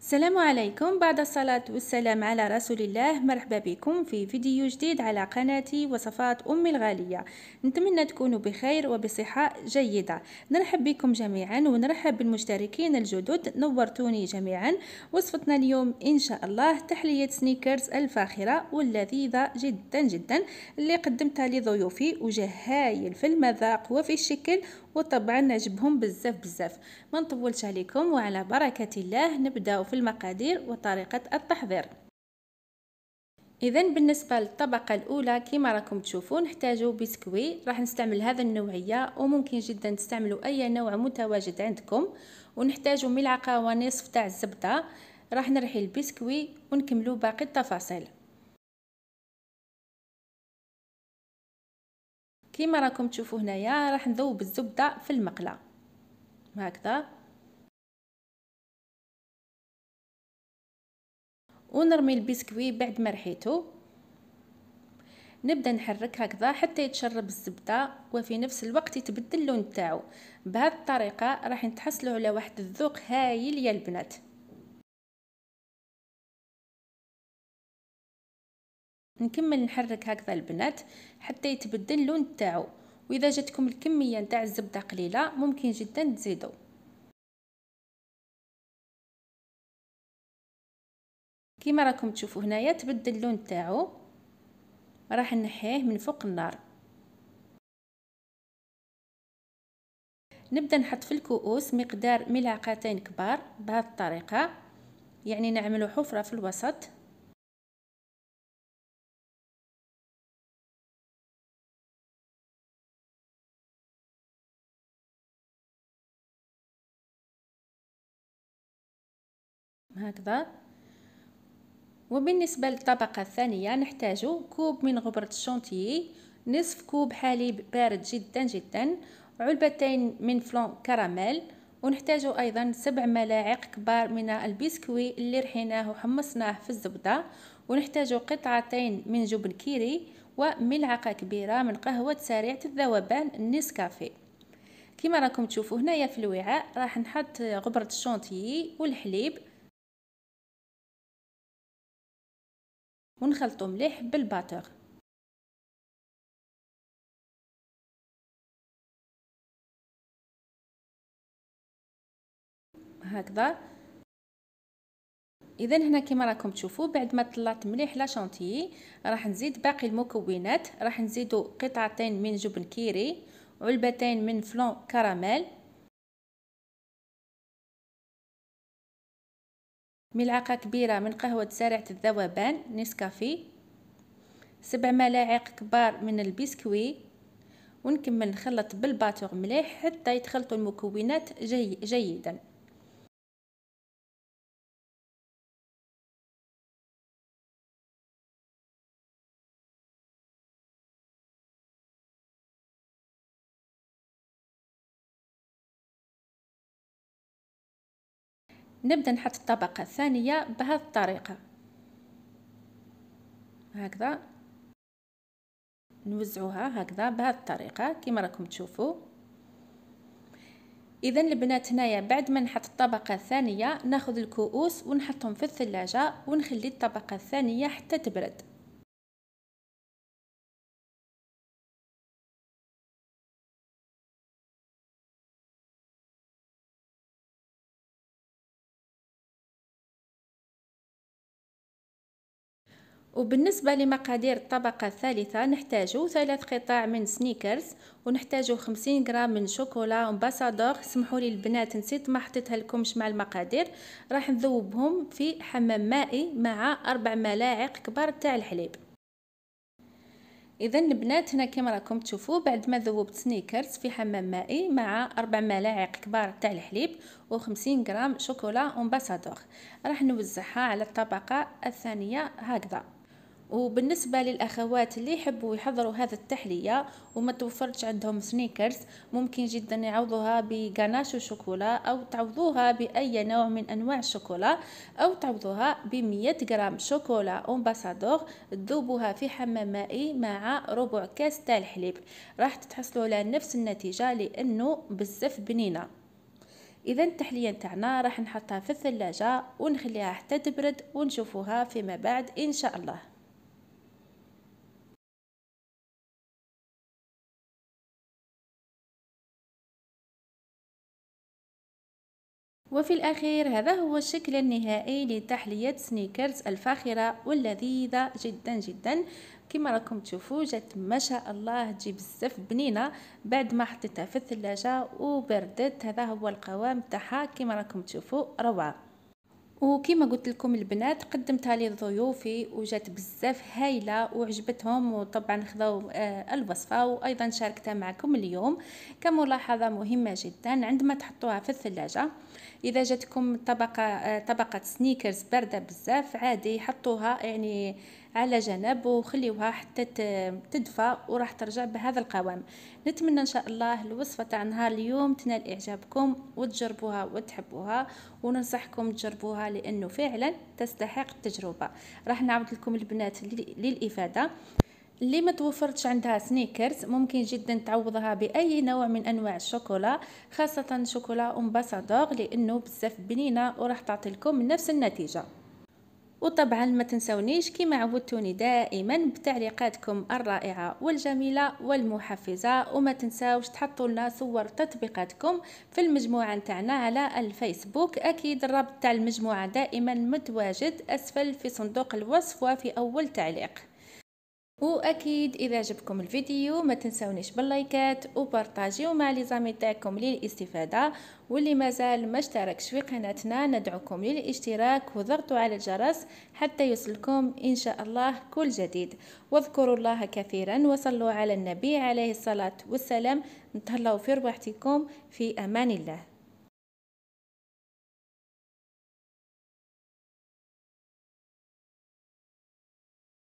السلام عليكم بعد الصلاة والسلام على رسول الله مرحبا بكم في فيديو جديد على قناتي وصفات أمي الغالية نتمنى تكونوا بخير وبصحة جيدة نرحب بكم جميعا ونرحب بالمشتركين الجدد نورتوني جميعا وصفتنا اليوم إن شاء الله تحلية سنيكرز الفاخرة واللذيذة جدا جدا اللي قدمتها لضيوفي وجه هايل في المذاق وفي الشكل وطبعا نعجبهم بزاف بزاف ما نطولش عليكم وعلى بركة الله نبدأ في المقادير وطريقة التحضير اذا بالنسبه للطبقه الاولى كما راكم تشوفون نحتاجو بسكوي راح نستعمل هذا النوعيه وممكن جدا تستعملوا اي نوع متواجد عندكم ونحتاجو ملعقه ونصف تاع الزبده راح نرحي البسكوي ونكملو باقي التفاصيل كما راكم تشوفوا هنايا راح نذوب الزبده في المقله هكذا ونرمي البسكوي بعد ما رحيته نبدا نحرك هكذا حتى يتشرب الزبده وفي نفس الوقت يتبدل اللون تاعو بهذه الطريقه راح نتحصلوا على واحد الذوق هايل يا البنات نكمل نحرك هكذا البنات حتى يتبدل اللون تاعو واذا جاتكم الكميه نتاع الزبده قليله ممكن جدا تزيدوا كيما راكم تشوفوا هنايا تبدل اللون تاعو راح نحيه من فوق النار نبدا نحط في الكؤوس مقدار ملعقتين كبار بهذه الطريقه يعني نعمل حفره في الوسط هكذا وبالنسبة للطبقة الثانية نحتاج كوب من غبرة الشونتيي نصف كوب حليب بارد جدا جدا علبتين من فلون كراميل ونحتاج أيضا سبع ملاعق كبار من البسكوي اللي رحيناه وحمصناه في الزبدة ونحتاج قطعتين من جبن كيري وملعقة كبيرة من قهوة سريعة الذوبان نسكافي كما راكم تشوفوا هنايا في الوعاء راح نحط غبرة الشونتيي والحليب ونخلطو مليح بالباتر هكذا اذا هنا كما راكم تشوفوا بعد ما طلعت مليح لا شانتيي راح نزيد باقي المكونات راح نزيدو قطعتين من جبن كيري علبتين من فلون كراميل ملعقة كبيرة من قهوة زارعة الذوبان نسكافي سبع ملاعق كبار من البسكوي ونكمل نخلط بالباتور مليح حتى يتخلطوا المكونات جي جيدا نبدا نحط الطبقه الثانيه بهذه الطريقه هكذا نوزعوها هكذا بهذه الطريقه كما راكم تشوفوا اذا البنات هنايا بعد ما نحط الطبقه الثانيه ناخذ الكؤوس ونحطهم في الثلاجه ونخلي الطبقه الثانيه حتى تبرد وبالنسبة لمقادير الطبقة الثالثة نحتاج ثلاث قطع من سنيكرز ونحتاج 50 غرام من شوكولا امباسادور سمحوا لي البنات نسيت ما حطيتها لكمش مع المقادير راح نذوبهم في حمام مائي مع أربع ملاعق كبار تاع الحليب اذا البنات هنا كما راكم تشوفوا بعد ما ذوبت سنيكرز في حمام مائي مع اربع ملاعق كبار تاع الحليب و50 غرام شوكولا امباسادور راح نوزعها على الطبقه الثانيه هكذا وبالنسبه للاخوات اللي يحبوا يحضروا هذا التحليه وما توفرتش عندهم سنيكرز ممكن جدا يعوضوها بغاناش وشوكولا او تعوضوها باي نوع من انواع الشوكولا او تعوضوها ب غرام شوكولا امباسادور تذوبوها في حمام مائي مع ربع كاس تاع الحليب راح تتحصلوا على نفس النتيجه لانه بزاف بنينه اذا التحليه نتاعنا راح نحطها في الثلاجه ونخليها حتى تبرد ونشوفوها فيما بعد ان شاء الله وفي الأخير هذا هو الشكل النهائي لتحلية سنيكرز الفاخرة واللذيذة جدا جدا كما راكم تشوفوا جات ما شاء الله تجي بزاف بنينه بعد ما حطيتها في الثلاجه وبردت هذا هو القوام تاعها كما راكم تشوفوا روعه وكما قلت لكم البنات قدمتها لضيوفي وجات بزاف هايله وعجبتهم وطبعا خذوا آه، الوصفه وايضا شاركتها معكم اليوم كملاحظه مهمه جدا عندما تحطوها في الثلاجه اذا جاتكم طبقه آه، طبقه سنيكرز بارده بزاف عادي حطوها يعني على جنب وخليوها حتى تدفى وراح ترجع بهذا القوام نتمنى ان شاء الله الوصفه تاع نهار اليوم تنال اعجابكم وتجربوها وتحبوها وننصحكم تجربوها لانه فعلا تستحق التجربه راح نعاود لكم البنات للافاده اللي ما توفرتش عندها سنيكرز ممكن جدا تعوضها باي نوع من انواع الشوكولا خاصه شوكولا امباسادور لانه بزاف بنينه وراح تعطي لكم نفس النتيجه وطبعا ما تنسونيش كما عودتوني دائما بتعليقاتكم الرائعة والجميلة والمحفزة وما تنساوش تحطوا لنا صور تطبيقاتكم في المجموعة نتاعنا على الفيسبوك أكيد الرابط تاع المجموعة دائما متواجد أسفل في صندوق الوصف وفي أول تعليق واكيد اذا عجبكم الفيديو ما تنساونيش باللايكات وبارطاجيو مع لي زامي تاعكم للاستفاده واللي مازال ما اشتركش في قناتنا ندعوكم للاشتراك وضغطوا على الجرس حتى يوصلكم ان شاء الله كل جديد واذكروا الله كثيرا وصلوا على النبي عليه الصلاه والسلام نتهلاو في رواحتكم في امان الله